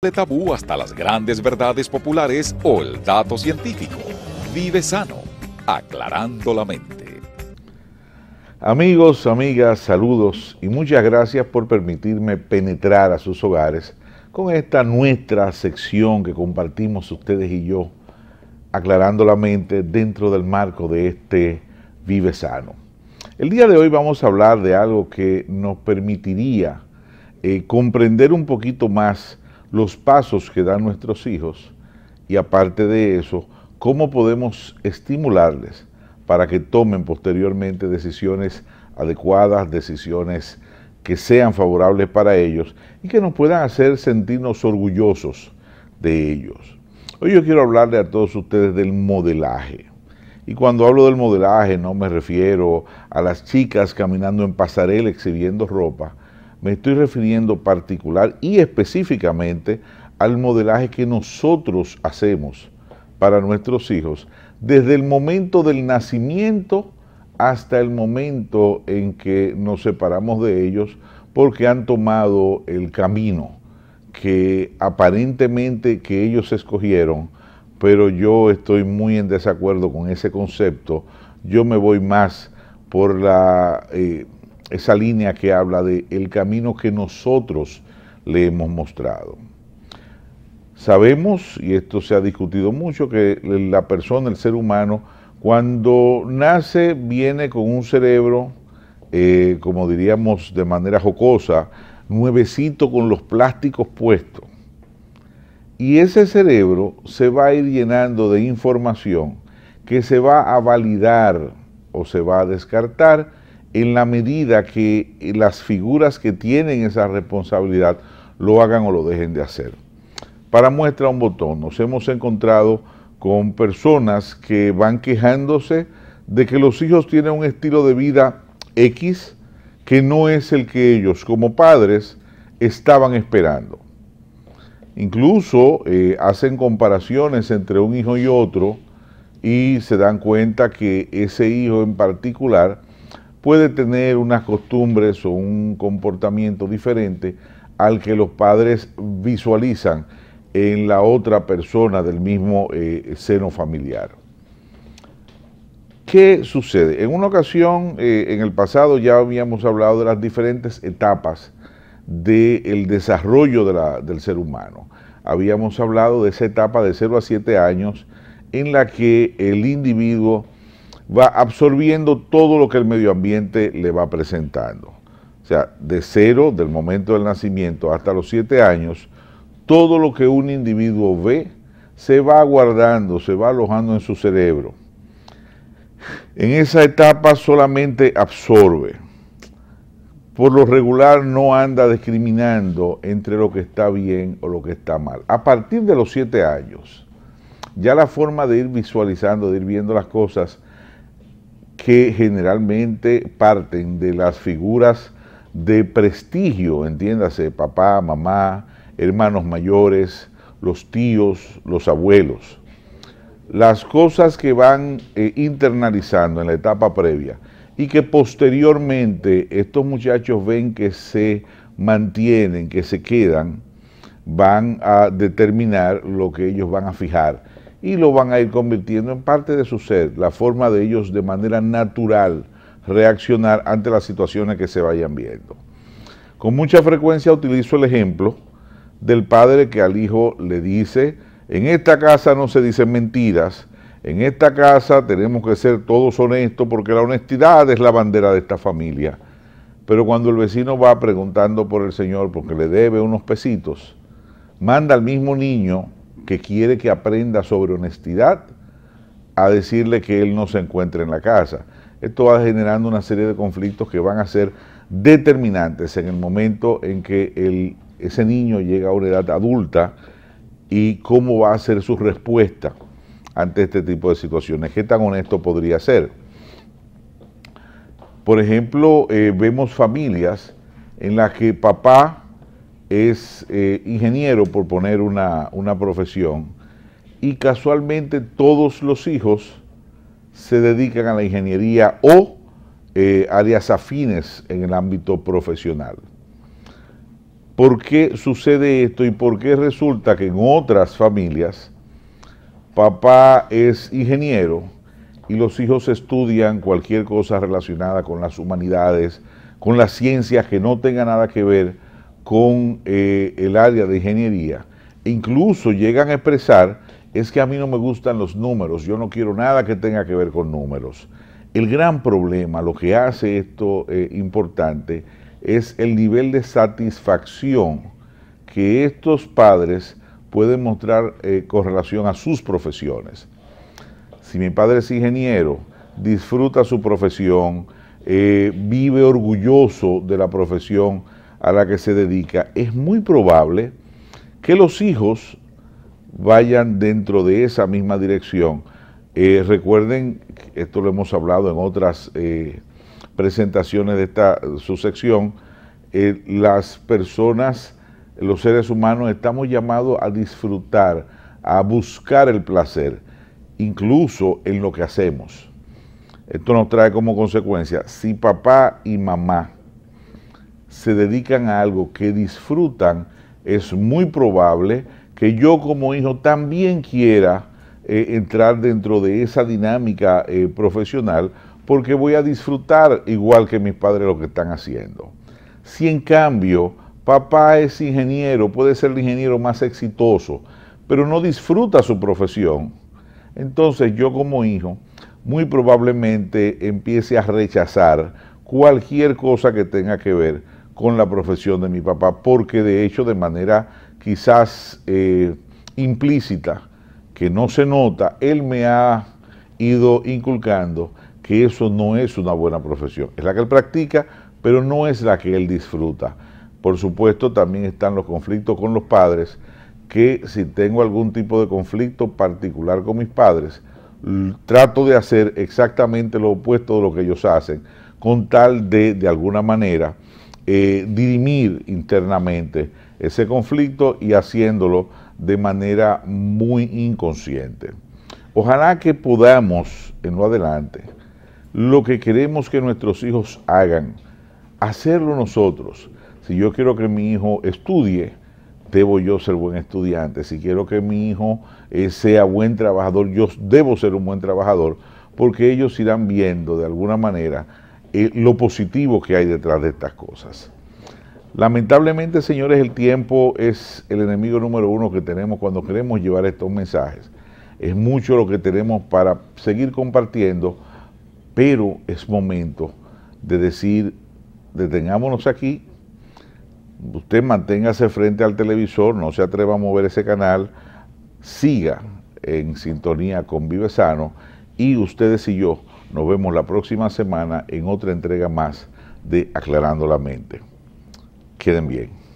de tabú hasta las grandes verdades populares o el dato científico. Vive sano, aclarando la mente. Amigos, amigas, saludos y muchas gracias por permitirme penetrar a sus hogares con esta nuestra sección que compartimos ustedes y yo, aclarando la mente dentro del marco de este Vive sano. El día de hoy vamos a hablar de algo que nos permitiría eh, comprender un poquito más los pasos que dan nuestros hijos y aparte de eso, cómo podemos estimularles para que tomen posteriormente decisiones adecuadas, decisiones que sean favorables para ellos y que nos puedan hacer sentirnos orgullosos de ellos. Hoy yo quiero hablarle a todos ustedes del modelaje. Y cuando hablo del modelaje no me refiero a las chicas caminando en pasarela exhibiendo ropa, me estoy refiriendo particular y específicamente al modelaje que nosotros hacemos para nuestros hijos desde el momento del nacimiento hasta el momento en que nos separamos de ellos porque han tomado el camino que aparentemente que ellos escogieron, pero yo estoy muy en desacuerdo con ese concepto. Yo me voy más por la eh, esa línea que habla de el camino que nosotros le hemos mostrado. Sabemos, y esto se ha discutido mucho, que la persona, el ser humano, cuando nace viene con un cerebro, eh, como diríamos de manera jocosa, nuevecito con los plásticos puestos. Y ese cerebro se va a ir llenando de información que se va a validar o se va a descartar en la medida que las figuras que tienen esa responsabilidad lo hagan o lo dejen de hacer. Para muestra un botón, nos hemos encontrado con personas que van quejándose de que los hijos tienen un estilo de vida X que no es el que ellos como padres estaban esperando. Incluso eh, hacen comparaciones entre un hijo y otro y se dan cuenta que ese hijo en particular puede tener unas costumbres o un comportamiento diferente al que los padres visualizan en la otra persona del mismo eh, seno familiar. ¿Qué sucede? En una ocasión, eh, en el pasado ya habíamos hablado de las diferentes etapas del desarrollo del ser humano. Habíamos hablado de esa etapa de 0 a 7 años en la que el individuo va absorbiendo todo lo que el medio ambiente le va presentando. O sea, de cero, del momento del nacimiento hasta los siete años, todo lo que un individuo ve se va guardando, se va alojando en su cerebro. En esa etapa solamente absorbe. Por lo regular no anda discriminando entre lo que está bien o lo que está mal. A partir de los siete años, ya la forma de ir visualizando, de ir viendo las cosas, que generalmente parten de las figuras de prestigio, entiéndase, papá, mamá, hermanos mayores, los tíos, los abuelos. Las cosas que van eh, internalizando en la etapa previa y que posteriormente estos muchachos ven que se mantienen, que se quedan, van a determinar lo que ellos van a fijar y lo van a ir convirtiendo en parte de su ser, la forma de ellos de manera natural reaccionar ante las situaciones que se vayan viendo. Con mucha frecuencia utilizo el ejemplo del padre que al hijo le dice, en esta casa no se dicen mentiras, en esta casa tenemos que ser todos honestos porque la honestidad es la bandera de esta familia. Pero cuando el vecino va preguntando por el Señor porque le debe unos pesitos, manda al mismo niño que quiere que aprenda sobre honestidad a decirle que él no se encuentra en la casa. Esto va generando una serie de conflictos que van a ser determinantes en el momento en que el, ese niño llega a una edad adulta y cómo va a ser su respuesta ante este tipo de situaciones. ¿Qué tan honesto podría ser? Por ejemplo, eh, vemos familias en las que papá es eh, ingeniero, por poner una, profesión, y casualmente todos los hijos se dedican a la ingeniería o eh, áreas afines en el ámbito profesional. ¿Por qué sucede esto y por qué resulta que en otras familias papá es ingeniero y los hijos estudian cualquier cosa relacionada con las humanidades, con las ciencias que no tenga nada que ver con eh, el área de ingeniería, e incluso llegan a expresar, es que a mí no me gustan los números, yo no quiero nada que tenga que ver con números. El gran problema, lo que hace esto eh, importante, es el nivel de satisfacción que estos padres pueden mostrar eh, con relación a sus profesiones. Si mi padre es ingeniero, disfruta su profesión, vive orgulloso de la profesión, a la que se dedica, es muy probable que los hijos vayan dentro de esa misma dirección. Eh, recuerden, esto lo hemos hablado en otras eh, presentaciones de esta su sección, eh, las personas, los seres humanos, estamos llamados a disfrutar, a buscar el placer, incluso en lo que hacemos. Esto nos trae como consecuencia, si papá y mamá se dedican a algo que disfrutan, es muy probable que yo como hijo también quiera eh, entrar dentro de esa dinámica eh, profesional porque voy a disfrutar igual que mis padres lo que están haciendo. Si en cambio papá es ingeniero, puede ser el ingeniero más exitoso, pero no disfruta su profesión, entonces yo como hijo muy probablemente empiece a rechazar cualquier cosa que tenga que ver con la profesión de mi papá, porque de hecho de manera quizás eh, implícita, que no se nota, él me ha ido inculcando que eso no es una buena profesión. Es la que él practica, pero no es la que él disfruta. Por supuesto, también están los conflictos con los padres, que si tengo algún tipo de conflicto particular con mis padres, trato de hacer exactamente lo opuesto de lo que ellos hacen, con tal de, de alguna manera, eh, dirimir internamente ese conflicto y haciéndolo de manera muy inconsciente. Ojalá que podamos en lo adelante lo que queremos que nuestros hijos hagan, hacerlo nosotros. Si yo quiero que mi hijo estudie, debo yo ser buen estudiante. Si quiero que mi hijo eh, sea buen trabajador, yo debo ser un buen trabajador, porque ellos irán viendo de alguna manera eh, lo positivo que hay detrás de estas cosas. Lamentablemente, señores, el tiempo es el enemigo número uno que tenemos cuando queremos llevar estos mensajes. Es mucho lo que tenemos para seguir compartiendo, pero es momento de decir, detengámonos aquí, usted manténgase frente al televisor, no se atreva a mover ese canal, siga en sintonía con Vive Sano y ustedes y yo nos vemos la próxima semana en otra entrega más de Aclarando la Mente. Queden bien.